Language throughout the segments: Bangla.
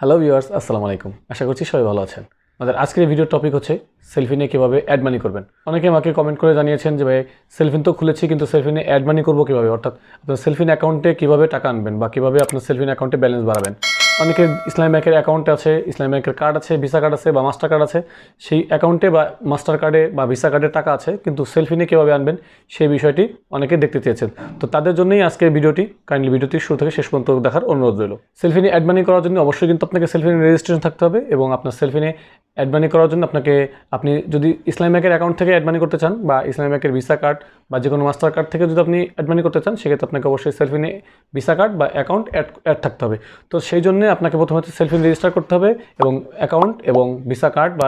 হ্যালো ভিউয়ার্স আসসালামু আলাইকুম আশা করছি সবাই ভালো আছেন আমাদের আজকের ভিডিওর টপিক হচ্ছে সেলফি নিয়ে কীভাবে অ্যাড মানি করবেন অনেকে আমাকে কমেন্ট করে জানিয়েছেন যে ভাই সেলফিন তো খুলেছি কিন্তু সেলফি নিয়ে অ্যাড মানি করবো কীভাবে অর্থাৎ আপনার সেলফিন অ্যাকাউন্টে কীভাবে টাকা আনবেন বা কীভাবে আপনার সেলফিন অ্যাকাউন্টে ব্যালেন্স বাড়াবেন অনেকের ইসলাম ব্যাংকের অ্যাকাউন্ট আছে ইসলাম ব্যাংকের কার্ড আছে ভিসা কার্ড আছে বা মাস্টার কার্ড আছে সেই অ্যাকাউন্টে বা মাস্টার কার্ডে বা ভিসা কার্ডে টাকা আছে কিন্তু সেলফি নিয়ে কীভাবে আনবেন সেই বিষয়টি অনেকে দেখতে চেয়েছেন তো তাদের জন্যই আজকে ভিডিওটি কাইন্ডলি ভিডিওটি শুরু থেকে শেষ পর্যন্ত দেখার অনুরোধ রইল সেলফি নিয়ে অ্যাডমানি করার জন্য অবশ্যই কিন্তু আপনাকে সেলফি নিয়ে রেজিস্ট্রেশন থাকতে হবে এবং আপনার সেলফি নিয়ে অ্যাডমানি করার জন্য আপনাকে আপনি যদি ইসলাম ব্যাংকের অ্যাকাউন্ট থেকে অ্যাডমানি করতে চান বা ইসলাম ব্যাংকের ভিসা কার্ড বা যে কোনো মাস্টার কার্ড থেকে যদি আপনি অ্যাডমানি করতে চান সেক্ষেত্রে আপনাকে অবশ্যই সেলফি নিয়ে ভিসা কার্ড বা অ্যাকাউন্ট অ্যাড অ্যাড থাকতে হবে তো সেই জন্য আপনাকে প্রথমে সেলফি রেজিস্টার করতে হবে এবং অ্যাকাউন্ট এবং ভিসা কার্ড বা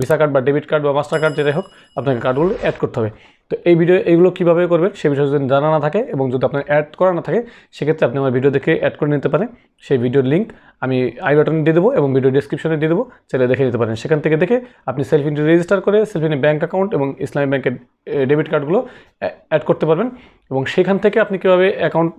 ভিসা কার্ড বা ডেবিট কার্ড বা মাস্টার কার্ড যেটাই হোক আপনাকে কার্ডগুলো অ্যাড করতে হবে তো এই ভিডিও এইগুলো কীভাবে করবেন সেই বিষয়ে যদি জানা না থাকে এবং যদি আপনার অ্যাড করা না থাকে সেক্ষেত্রে আপনি আমার ভিডিও দেখে অ্যাড করে নিতে পারেন সেই ভিডিওর লিঙ্ক আমি আই বাটনে দিয়ে দেবো এবং ভিডিও ডিসক্রিপশনে দিয়ে দেবো চাইলে দেখে নিতে পারেন সেখান থেকে দেখে আপনি সেলফ ইন্ডি রেজিস্টার করে সেলফ ইন্ডি ব্যাঙ্ক অ্যাকাউন্ট এবং ইসলামী ব্যাংকের ডেবিট কার্ডগুলো অ্যাড করতে পারবেন এবং সেখান থেকে আপনি কীভাবে অ্যাকাউন্ট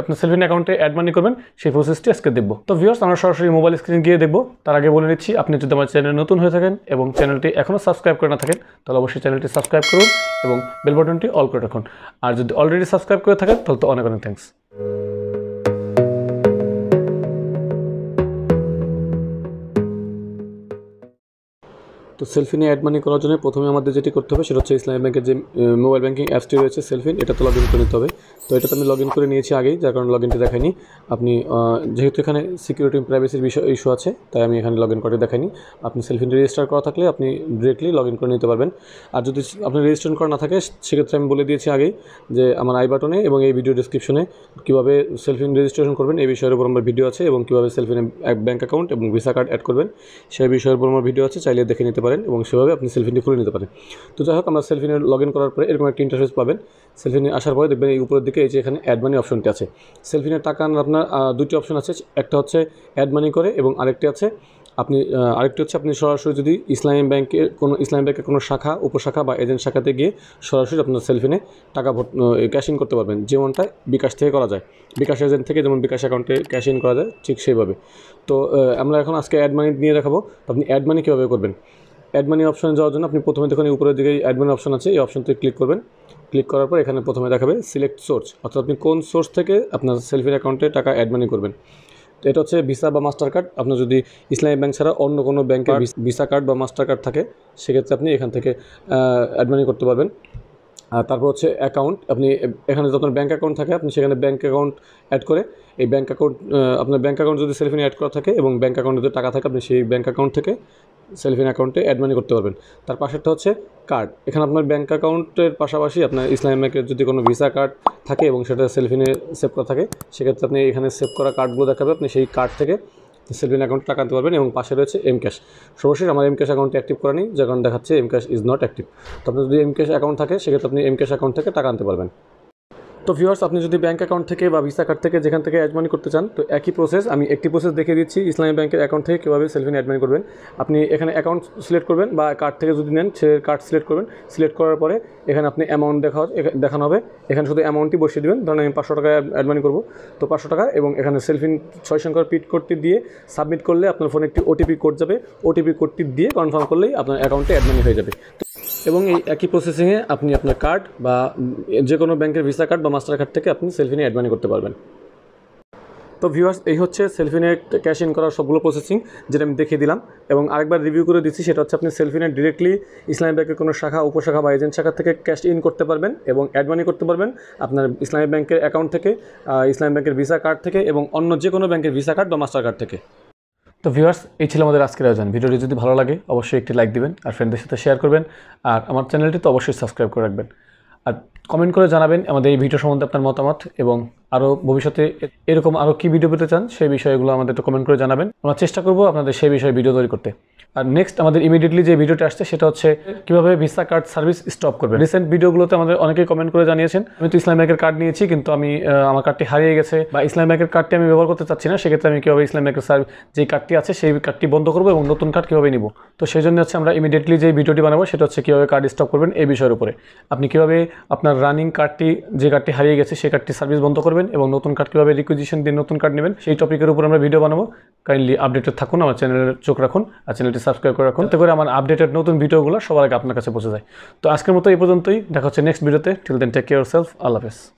আপনার সেলফ ইন্ডি অ্যাকাউন্টে অ্যাড মানি করবেন সেই প্রসেসটি আজকে দেখবো তো ভিওর্স আমরা সরাসরি মোবাইল স্ক্রিন গিয়ে দেখবো তার আগে বলে নিচ্ছি আপনি যদি আমার চ্যানেলে নতুন হয়ে থাকেন এবং চ্যানেলটি এখনও সাবস্ক্রাইব করে না থাকেন তাহলে অবশ্যই চ্যানেলটি সাবস্ক্রাইব করুন এবং বেলবটনটি অল করে রাখুন আর যদি অলরেডি সাবস্ক্রাইব করে থাকেন তাহলে তো অনেক অনেক থ্যাংকস তো সেলফি নিয়ে অ্যাড মানি করার জন্য প্রথমে আমাদের যেটি করতে হবে সেটা হচ্ছে ইসলামী ব্যাংকের যে মোবাইল ব্যাঙ্কিং অ্যাপসটি রয়েছে সেলফিন এটাতে লগ ইন করে নিতে হবে তো এটাতে আমি লগ ইন করে নিয়েছি আগেই যার কারণে লগ ইনটি দেখাইনি আপনি যেহেতু এখানে সিকিউরিটি প্রাইভেসির বিষয় ইস্যু আছে তাই আমি এখানে লগ ইন করে দেখাইনি আপনি সেলফিন রেজিস্টার করা থাকলে আপনি ডিরেক্টলি লগ ইন করে নিতে পারবেন আর যদি আপনি রেজিস্ট্রেশন করা না থাকে সেক্ষেত্রে আমি বলে দিয়েছি আগেই যে আমার আই বাটনে এবং এই ভিডিও ডিসক্রিপশনে কীভাবে সেলফিন রেজিস্ট্রেশন করবেন এই বিষয়ের উপর আমার ভিডিও আছে এবং কীভাবে সেলফিনে ব্যাঙ্ক অ্যাকাউন্ট এবং ভিসা কার্ড অ্যাড করবেন সেই বিষয়ের উপর আমার ভিডিও আছে চাইলে দেখে নিতে পারেন পারেন এবং সেভাবে আপনি সেলফিনটি খুলে নিতে পারেন তো যাই হোক আমরা সেলফিনে লগ ইন করার পরে এরকম একটা ইন্টারফেস পাবেন সেলফিনে আসার পরে দেখবেন এই উপরের দিকে এই যে এখানে অ্যাড মানি অপশনটি আছে সেলফিনে টাকা আনার আপনার দুটি অপশন আছে একটা হচ্ছে অ্যাড মানি করে এবং আরেকটি আছে আপনি আরেকটি হচ্ছে আপনি সরাসরি যদি ইসলামী ব্যাংকের কোনো ইসলামী ব্যাংকের কোনো শাখা উপশাখা বা এজেন্ট শাখাতে গিয়ে সরাসরি আপনার সেলফিনে টাকা ক্যাশ ইন করতে পারবেন যেমনটা বিকাশ থেকে করা যায় বিকাশ এজেন্ট থেকে যেমন বিকাশ অ্যাকাউন্টে ক্যাশ ইন করা যায় ঠিক সেইভাবে তো আমরা এখন আজকে অ্যাড মানি নিয়ে দেখাবো আপনি অ্যাড মানি কীভাবে করবেন অ্যাডমানি অপশনে যাওয়ার জন্য আপনি প্রথমে দেখুন উপরের দিকে অ্যাডমানি অপশন আছে এই অপশনটি ক্লিক করবেন ক্লিক করার পর এখানে প্রথমে দেখাবে সিলেক্ট সোর্স অর্থাৎ আপনি কোন সোর্স থেকে আপনার সেলফির অ্যাকাউন্টে টাকা অ্যাডমানি করবেন তো এটা হচ্ছে ভিসা বা মাস্টার কার্ড আপনার যদি ইসলামী ব্যাংক ছাড়া অন্য কোনো ব্যাংকে ভিসা কার্ড বা মাস্টার কার্ড থাকে সেক্ষেত্রে আপনি এখান থেকে অ্যাডমানি করতে পারবেন আর তারপর হচ্ছে অ্যাকাউন্ট আপনি এখানে যদি আপনার ব্যাঙ্ক অ্যাকাউন্ট থাকে আপনি সেখানে ব্যাঙ্ক অ্যাকাউন্ট অ্যাড করে এই ব্যাঙ্ক অ্যাকাউন্ট আপনার ব্যাঙ্ক অ্যাকাউন্ট যদি সেলফিনে অ্যাড করা থাকে এবং ব্যাঙ্ক অ্যাকাউন্টে যদি টাকা থাকে আপনি সেই ব্যাঙ্ক অ্যাকাউন্ট থেকে সেলফিন অ্যাকাউন্টে অ্যাড মানি করতে পারবেন তার পাশেরটা হচ্ছে কার্ড এখানে আপনার ব্যাঙ্ক অ্যাকাউন্টের পাশাপাশি আপনার ইসলাম ব্যাংকের যদি কোনো ভিসা কার্ড থাকে এবং সেটা সেলফিনে সেভ করা থাকে সেক্ষেত্রে আপনি এখানে সেভ করা কার্ডগুলো দেখাবে আপনি সেই কার্ড থেকে সেভিং অ্যাকাউন্টে টাকা আনতে পারবেন এবং পাশে রয়েছে এম ক্যাশ সর্বশেষ আমার এম ক্যাশ অ্যাকাউন্টটি অ্যাক্টিভ করা নেই যে কারণ দেখাচ্ছে M cash is not active তো আপনার যদি এম ক্যাশ অ্যাকাউন্ট থাকে সেক্ষেত্রে আপনি এম ক্যাশ অ্যাকাউন্ট থেকে টাকা আনতে পারবেন তো ভিউয়ার্স আপনি যদি ব্যাঙ্ক অ্যাকাউন্ট থেকে বা ভিসা কার্ড থেকে যেখান থেকে অ্যাডমানি করতে চান তো একই প্রসেস আমি একটি প্রসেস দেখিয়ে দিচ্ছি ইসলামী ব্যাংকের অ্যাকাউন্ট থেকে কীভাবে সেলফিন অ্যাডমানি করবেন আপনি এখানে অ্যাকাউন্ট সিলেক্ট করবেন বা কার্ড থেকে যদি নেন সে কার্ড সিলেক্ট করবেন সিলেক্ট করার পরে এখানে আপনি অ্যামাউন্ট দেখা দেখানো হবে এখানে শুধু অ্যামাউন্টটি বসিয়ে দেবেন ধরেন আমি পাঁচশো টাকা অ্যাডমানি করবো তো পাঁচশো টাকা এবং এখানে সেলফিন ছয় সংখ্যার পিট কোডটি দিয়ে সাবমিট করলে আপনার ফোনে একটি ওটিপি কোড যাবে ওটিপি কোডটি দিয়ে কনফার্ম করলেই আপনার অ্যাকাউন্টে অ্যাডমানি হয়ে যাবে এবং এই একই প্রসেসিংয়ে আপনি আপনার কার্ড বা যে কোনো ব্যাংকের ভিসা কার্ড বা মাস্টার কার্ড থেকে আপনি সেলফি নিয়ে অ্যাডমানি করতে পারবেন তো ভিউয়ার্স এই হচ্ছে সেলফিনেট ক্যাশ ইন করার সবগুলো প্রসেসিং যেটা আমি দেখিয়ে দিলাম এবং আরেকবার রিভিউ করে দিচ্ছি সেটা হচ্ছে আপনি সেলফিনেট ডিরেক্টলি ইসলামী ব্যাংকের কোনো শাখা উপশাখা বা এজেন্ট শাখা থেকে ক্যাশ ইন করতে পারবেন এবং অ্যাডমানি করতে পারবেন আপনার ইসলামী ব্যাংকের অ্যাকাউন্ট থেকে ইসলামী ব্যাংকের ভিসা কার্ড থেকে এবং অন্য যে কোনো ব্যাংকের ভিসা কার্ড বা মাস্টার কার্ড থেকে তো ভিউয়ার্স এই ছিল আমাদের আজকের আয়োজন ভিডিওটি যদি ভালো লাগে অবশ্যই একটি লাইক দিবেন আর ফ্রেন্ডদের সাথে শেয়ার করবেন আর আমার চ্যানেলটি তো অবশ্যই সাবস্ক্রাইব করে রাখবেন আর কমেন্ট করে জানাবেন আমাদের এই ভিডিও সম্বন্ধে আপনার মতামত এবং আরও ভবিষ্যতে এরকম আরও কী ভিডিও পেতে চান সেই বিষয়গুলো আমাদের একটু কমেন্ট করে জানাবেন আমরা চেষ্টা করব আপনাদের সেই বিষয়ে ভিডিও তৈরি করতে আর নেক্সট আমাদের ইমিডিয়েটলি যে ভিডিওটা আসছে সেটা হচ্ছে কীভাবে ভিসা কার্ড সার্ভিস স্টপ করবে রিসেন্ট ভিডিওগুলোতে আমাদের অনেকেই কমেন্ট করে জানিয়েছেন আমি তো ইসলাম ব্যাংকের কার্ড নিয়েছি কিন্তু আমি আমার কার্ডটি হারিয়ে গেছে বা ইসলাম ব্যাংকের কার্ডটি আমি ব্যবহার করতে চাচ্ছি না সেক্ষেত্রে আমি কীভাবে ইসলাম ব্যাংকের সার্ভিস যে কার্ডটি আছে সেই কার্ডটি বন্ধ করবো এবং নতুন কার্ড কীভাবে নিব তো সেই জন্য হচ্ছে আমরা ইমিডিয়েটলি যে ভিডিওটি বানাবো সেটা হচ্ছে কীভাবে কার্ড স্টপ করবেন এই বিষয়ের উপরে আপনি কীভাবে আপনার রানিং কার্ডটি যে কার্ডটি হারিয়ে গেছে সেই কার্ডটি সার্ভিস বন্ধ করবেন নেবেন এবং নতুন কার্ড কীভাবে রিকুইজিশন দিয়ে নতুন কার্ড নেবেন সেই টপিকের উপর আমরা ভিডিও বানাবো কাইন্ডলি আপডেটেড থাকুন আমার চ্যানেলের চোখ রাখুন আর চ্যানেলটি সাবস্ক্রাইব করে রাখুন তাতে করে আমার আপডেটেড নতুন ভিডিওগুলো সবার আগে আপনার কাছে পৌঁছে যায় তো আজকের মতো এই পর্যন্তই দেখা হচ্ছে নেক্সট ভিডিওতে till then take care self আল্লাহ হাফেজ